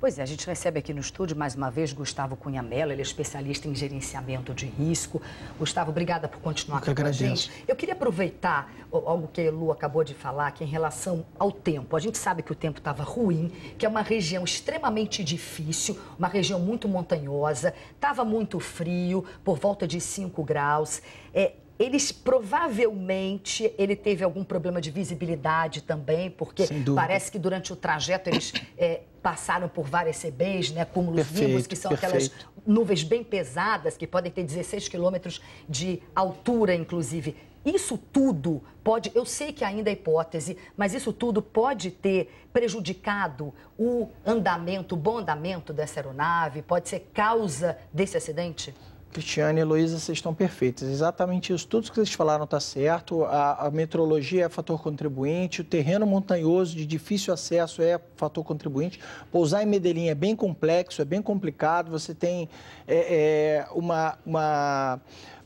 Pois é, a gente recebe aqui no estúdio mais uma vez Gustavo Cunha Mello, ele é especialista em gerenciamento de risco. Gustavo, obrigada por continuar aqui com a gente. Eu queria aproveitar algo que a Elu acabou de falar, que é em relação ao tempo. A gente sabe que o tempo estava ruim, que é uma região extremamente difícil, uma região muito montanhosa, estava muito frio, por volta de 5 graus. É, eles provavelmente ele teve algum problema de visibilidade também, porque parece que durante o trajeto eles é, passaram por várias CBs, né, cúmulos vivos, que são perfeito. aquelas nuvens bem pesadas que podem ter 16 quilômetros de altura, inclusive. Isso tudo pode, eu sei que ainda é hipótese, mas isso tudo pode ter prejudicado o andamento, o bom andamento dessa aeronave, pode ser causa desse acidente? Cristiane e Heloísa, vocês estão perfeitas. Exatamente isso. Tudo que vocês falaram está certo. A, a, metrologia é fator contribuinte, o terreno montanhoso de difícil acesso é fator contribuinte. Pousar em Medellín é bem complexo, é bem complicado. Você tem é, é, uma, uma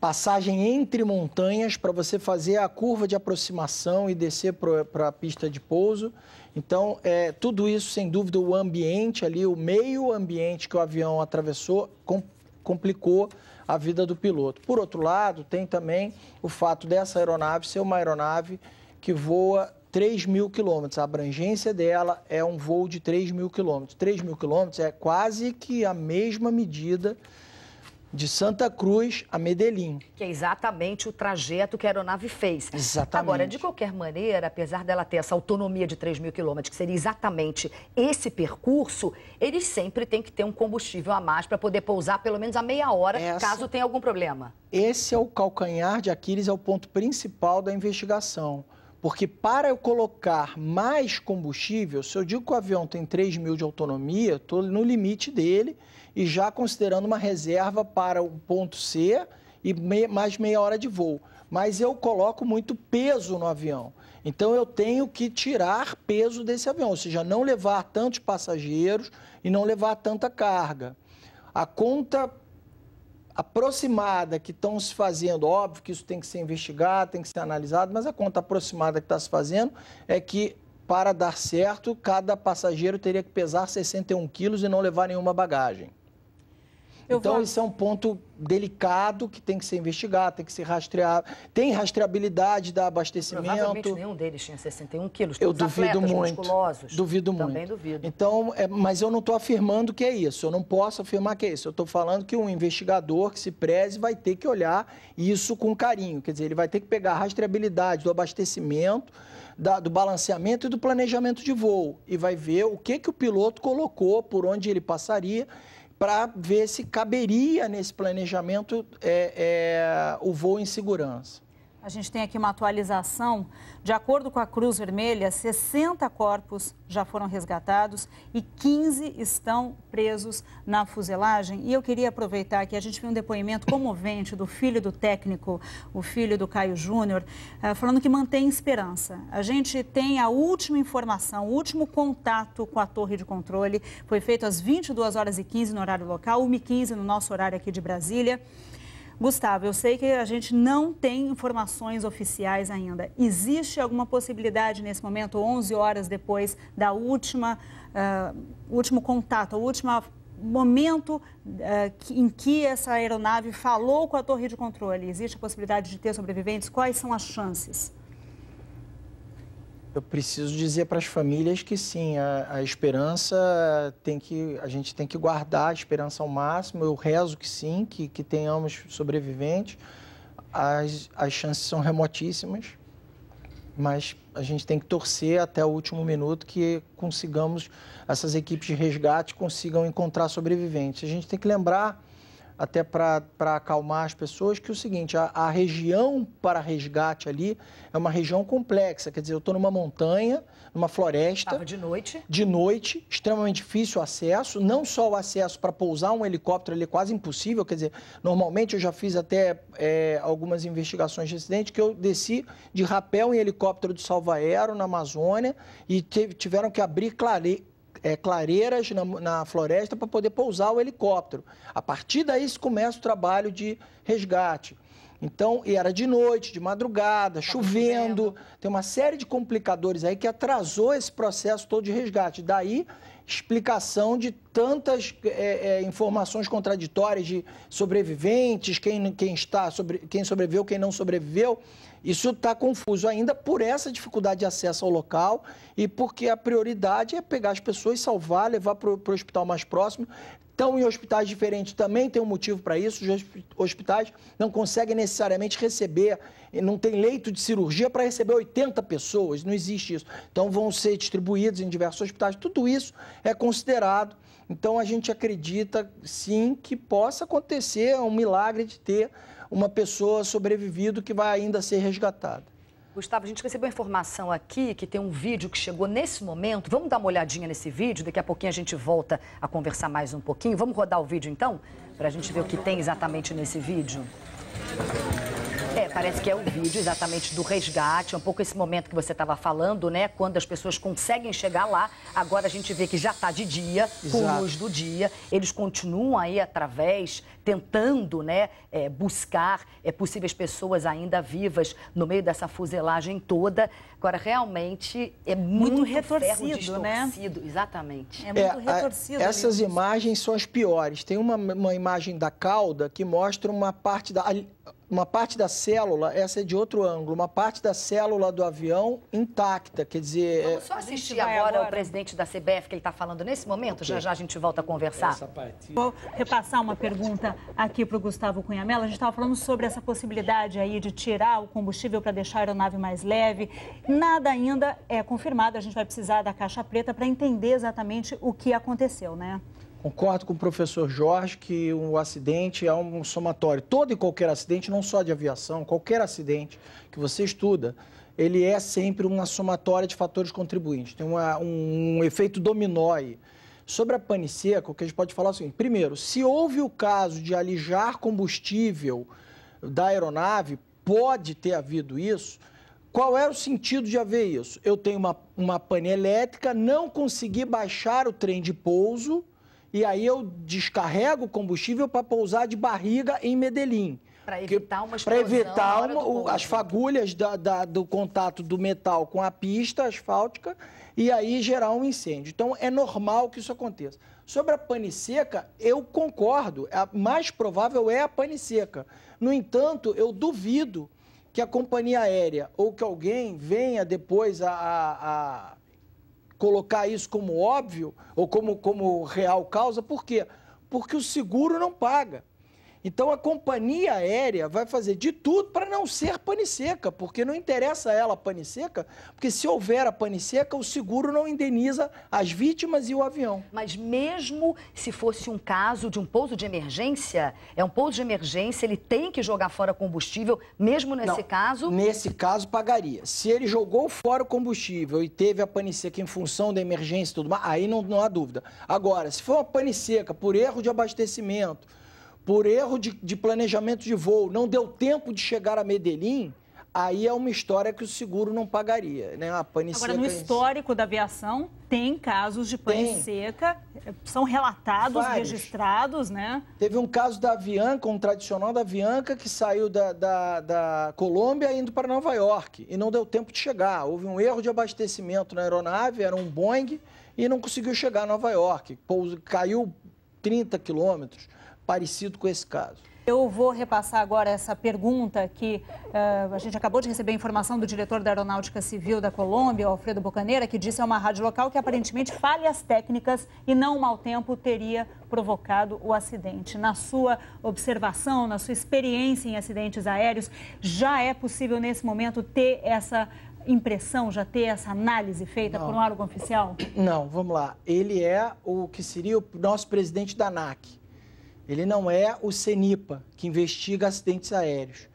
passagem entre montanhas para você fazer a curva de aproximação e descer para a pista de pouso. Então, é, tudo isso, sem dúvida, o ambiente ali, o meio ambiente que o avião atravessou, com, complicou a vida do piloto. Por outro lado, tem também o fato dessa aeronave ser uma aeronave que voa 3 mil quilômetros. A abrangência dela é um voo de 3 mil quilômetros. 3 mil quilômetros é quase que a mesma medida de Santa Cruz a Medellín. Que é exatamente o trajeto que a aeronave fez. Exatamente. Agora, de qualquer maneira, apesar dela ter essa autonomia de 3 mil quilômetros, que seria exatamente esse percurso, eles sempre têm que ter um combustível a mais para poder pousar pelo menos a meia hora, essa... caso tenha algum problema. Esse é o calcanhar de Aquiles, é o ponto principal da investigação. Porque para eu colocar mais combustível, se eu digo que o avião tem 3 mil de autonomia, estou no limite dele e já considerando uma reserva para o ponto C e mais meia hora de voo. Mas eu coloco muito peso no avião. Então eu tenho que tirar peso desse avião, ou seja, não levar tantos passageiros e não levar tanta carga. A conta aproximada que estão se fazendo, óbvio que isso tem que ser investigado, tem que ser analisado, mas a conta aproximada que está se fazendo é que para dar certo, cada passageiro teria que pesar 61 quilos e não levar nenhuma bagagem. Eu então, vou... isso é um ponto delicado que tem que ser investigado, tem que ser rastreado. Tem rastreabilidade da abastecimento. Provavelmente nenhum deles tinha 61 quilos. Eu duvido muito. Musculosos. Duvido muito. Também duvido. Então, é, mas eu não estou afirmando que é isso. Eu não posso afirmar que é isso. Eu estou falando que um investigador que se preze vai ter que olhar isso com carinho. Quer dizer, ele vai ter que pegar a rastreabilidade do abastecimento, da, do balanceamento e do planejamento de voo e vai ver o que, que o piloto colocou, por onde ele passaria para ver se caberia nesse planejamento é, é, o voo em segurança. A gente tem aqui uma atualização. De acordo com a Cruz Vermelha, 60 corpos já foram resgatados e 15 estão presos na fuselagem. E eu queria aproveitar que a gente viu um depoimento comovente do filho do técnico, o filho do Caio Júnior, eh, falando que mantém esperança. A gente tem a última informação, o último contato com a torre de controle. Foi feito às 22 horas e 15 no horário local, 1h15 no nosso horário aqui de Brasília. Gustavo, eu sei que a gente não tem informações oficiais ainda. Existe alguma possibilidade nesse momento, 11 horas depois da última, uh, último contato, o último momento uh, em que essa aeronave falou com a torre de controle? Existe a possibilidade de ter sobreviventes? Quais são as chances? Eu preciso dizer para as famílias que sim, a, a, esperança tem que a gente tem que guardar a esperança ao máximo. Eu rezo que sim, que, que tenhamos sobreviventes. As, as chances são remotíssimas, mas a gente tem que torcer até o último minuto que consigamos essas equipes de resgate consigam encontrar sobreviventes. A gente tem que lembrar até para acalmar as pessoas, que é o seguinte, a, a, região para resgate ali é uma região complexa, quer dizer, eu estou numa montanha, numa floresta... de noite. De noite, extremamente difícil o acesso, não só o acesso para pousar um helicóptero, ele é quase impossível, quer dizer, normalmente eu já fiz até é, algumas investigações de acidente, que eu desci de rapel em helicóptero do Salvaero, na Amazônia, e teve, tiveram que abrir clare, é, clareiras na, na floresta para poder pousar o helicóptero. A partir daí se começa o trabalho de resgate. Então, era de noite, de madrugada, tá chovendo, chovendo, tem uma série de complicadores aí que atrasou esse processo todo de resgate. Daí, explicação de tantas é, é, informações contraditórias de sobreviventes, quem, quem está, sobre, quem sobreviveu, quem não sobreviveu. Isso está confuso ainda por essa dificuldade de acesso ao local e porque a prioridade é pegar as pessoas, salvar, levar para o hospital mais próximo. Estão em hospitais diferentes, também tem um motivo para isso. Os hospitais não conseguem necessariamente receber, não tem leito de cirurgia para receber 80 pessoas, não existe isso. Então vão ser distribuídos em diversos hospitais. Tudo isso é considerado. Então a gente acredita sim que possa acontecer um milagre de ter uma pessoa sobrevivida que vai ainda ser resgatada. Gustavo, a gente recebeu informação aqui que tem um vídeo que chegou nesse momento. Vamos dar uma olhadinha nesse vídeo? Daqui a pouquinho a gente volta a conversar mais um pouquinho. Vamos rodar o vídeo então? Para a gente ver o que tem exatamente nesse vídeo. É, parece que é o vídeo exatamente do resgate, é um pouco esse momento que você estava falando, né? Quando as pessoas conseguem chegar lá, agora a gente vê que já está de dia, Exato. com luz do dia, eles continuam aí através, tentando, né, é, buscar é, possíveis pessoas ainda vivas no meio dessa fuselagem toda. Agora, realmente, é muito, muito retorcido, né? Exatamente. É muito é, retorcido. A, essas imagens são as piores. Tem uma, uma imagem da cauda que mostra uma parte da uma parte da célula, essa é de outro ângulo, uma parte da célula do avião intacta, quer dizer... Vamos é, só assistir agora, agora o presidente da CBF que ele está falando nesse momento, já já a gente volta a conversar. Vou repassar uma pergunta aqui para o Gustavo Cunhamela, a gente estava falando sobre essa possibilidade aí de tirar o combustível para deixar a aeronave mais leve, nada ainda é confirmado, a gente vai precisar da caixa preta para entender exatamente o que aconteceu, né? Concordo com o professor Jorge que o acidente é um somatório. Todo e qualquer acidente, não só de aviação, qualquer acidente que você estuda, ele é sempre uma somatória de fatores contribuintes. Tem uma, um, um, efeito dominó aí. Sobre a pane seca, o que a gente pode falar é o seguinte: primeiro, se houve o caso de alijar combustível da aeronave, pode ter havido isso. Qual era o sentido de haver isso? Eu tenho uma, uma pane elétrica, não consegui baixar o trem de pouso e aí eu descarrego o combustível para pousar de barriga em Medellín. Para evitar uma Para evitar uma, o, as fagulhas da, da, do contato do metal com a pista asfáltica e aí gerar um incêndio. Então, é normal que isso aconteça. Sobre a pane seca, eu concordo. A mais provável é a pane seca. No entanto, eu duvido que a companhia aérea ou que alguém venha depois a, a, a colocar isso como óbvio ou como, como real causa, por quê? Porque o seguro não paga. Então a companhia aérea vai fazer de tudo para não ser pane seca, porque não interessa a ela a pane seca, porque se houver a pane seca, o seguro não indeniza as vítimas e o avião. Mas mesmo se fosse um caso de um pouso de emergência, é um pouso de emergência, ele tem que jogar fora combustível, mesmo nesse não, caso? Nesse caso, pagaria. Se ele jogou fora o combustível e teve a pane seca em função da emergência e tudo mais, aí não, não há dúvida. Agora, se for uma pane seca por erro de abastecimento, por erro de, de planejamento de voo, não deu tempo de chegar a Medellín, aí é uma história que o seguro não pagaria, né? A pane Agora, no histórico da aviação, tem casos de pane tem. seca, eh, são relatados, Vários. registrados, né? Teve um caso da Avianca, um tradicional da Avianca, que saiu da, da, da Colômbia indo para Nova York e não deu tempo de chegar. Houve um erro de abastecimento na aeronave, era um Boeing, e não conseguiu chegar a Nova York. Caiu 30 quilômetros parecido com esse caso. Eu vou repassar agora essa pergunta que uh, a gente acabou de receber a informação do diretor da Aeronáutica Civil da Colômbia, Alfredo Bocaneira, que disse a uma rádio local que aparentemente falhas técnicas e não mau tempo teria provocado o acidente. Na sua observação, na sua experiência em acidentes aéreos, já é possível nesse momento ter essa impressão, já ter essa análise feita não. por um órgão oficial? Não, vamos lá. Ele é o que seria o nosso presidente da ANAC ele não é o CENIPA, que investiga acidentes aéreos.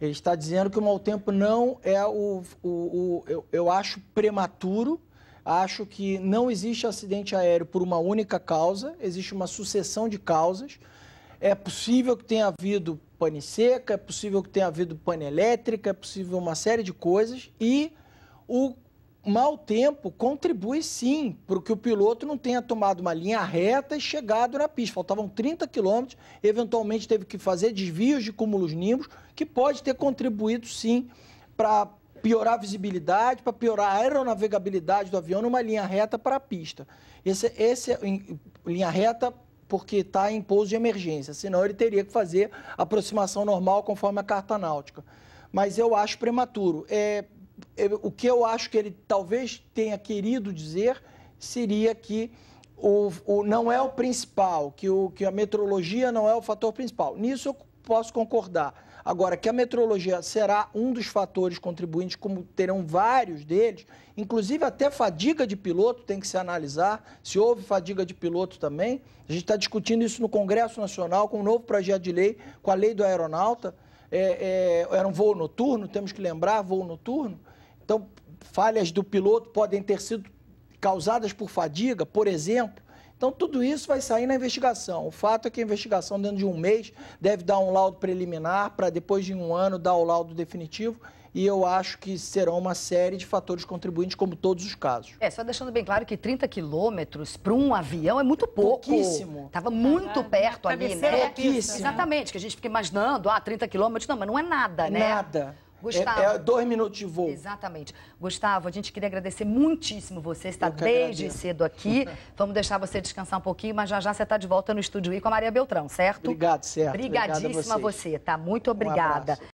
Ele está dizendo que o mau tempo não é o. o, o eu, eu acho prematuro, acho que não existe acidente aéreo por uma única causa, existe uma sucessão de causas. É possível que tenha havido pane seca, é possível que tenha havido pane elétrica, é possível uma série de coisas. E o mau tempo contribui sim para que o piloto não tenha tomado uma linha reta e chegado na pista. Faltavam 30 quilômetros, eventualmente teve que fazer desvios de cúmulos nimbos, que pode ter contribuído sim para piorar a visibilidade, para piorar a aeronavegabilidade do avião numa linha reta para a pista. Essa esse linha reta porque está em pouso de emergência, senão ele teria que fazer aproximação normal conforme a carta náutica. Mas eu acho prematuro. É, o que eu acho que ele talvez tenha querido dizer seria que o, o, não é o principal, que, o, que a metrologia não é o fator principal. Nisso eu posso concordar. Agora, que a metrologia será um dos fatores contribuintes, como terão vários deles, inclusive até fadiga de piloto tem que se analisar, se houve fadiga de piloto também. A gente está discutindo isso no Congresso Nacional com um novo projeto de lei, com a lei do aeronauta. É, é, era um voo noturno, temos que lembrar, voo noturno. Então, falhas do piloto podem ter sido causadas por fadiga, por exemplo. Então, tudo isso vai sair na investigação. O fato é que a investigação, dentro de um mês, deve dar um laudo preliminar para depois de um ano dar o laudo definitivo. E eu acho que serão uma série de fatores contribuintes, como todos os casos. É, só deixando bem claro que 30 quilômetros para um avião é muito pouco. Pouquíssimo. Estava muito perto ali, né? É Pouquíssimo. Né? Exatamente, que a gente fica imaginando, ah, 30 quilômetros, não, mas não é nada, né? Nada. Gustavo. É, é, dois minutos de voo. Exatamente. Gustavo, a gente queria agradecer muitíssimo você está desde agradeço. cedo aqui. Vamos deixar você descansar um pouquinho, mas já já você está de volta no estúdio aí com a Maria Beltrão, certo? Obrigado, certo. Obrigadíssima Obrigado a você, tá? Muito obrigada. Um